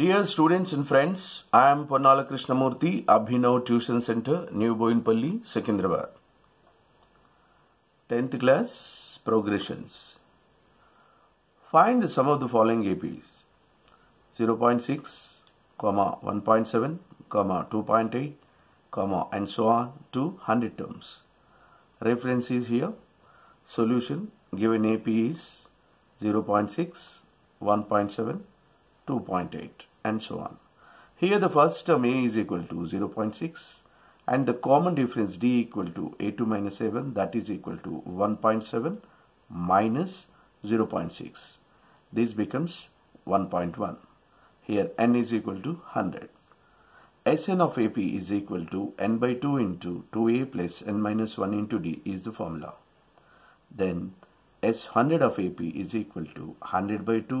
Dear students and friends, I am Ponnala Krishnamurthy, Abhinav Tuition Center, New Boinpalli, Secunderabad. 10th class, progressions. Find the sum of the following APs 0.6, comma 1.7, comma 2.8, comma and so on to 100 terms. References here. Solution given AP is 0.6, 1.7, 2.8 and so on. Here the first term a is equal to 0.6 and the common difference d equal to a2 7. is equal to 1.7 minus 0.6. This becomes 1.1. Here n is equal to 100. Sn of AP is equal to n by 2 into 2a plus n minus 1 into d is the formula. Then S100 of AP is equal to 100 by 2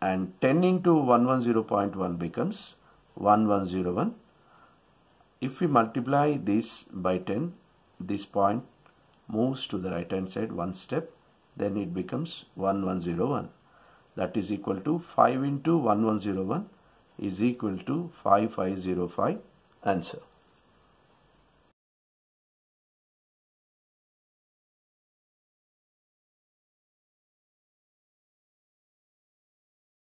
and 10 into 110.1 becomes 1101. If we multiply this by 10, this point moves to the right hand side one step, then it becomes 1101. That is equal to 5 into 1101 is equal to 5505 answer.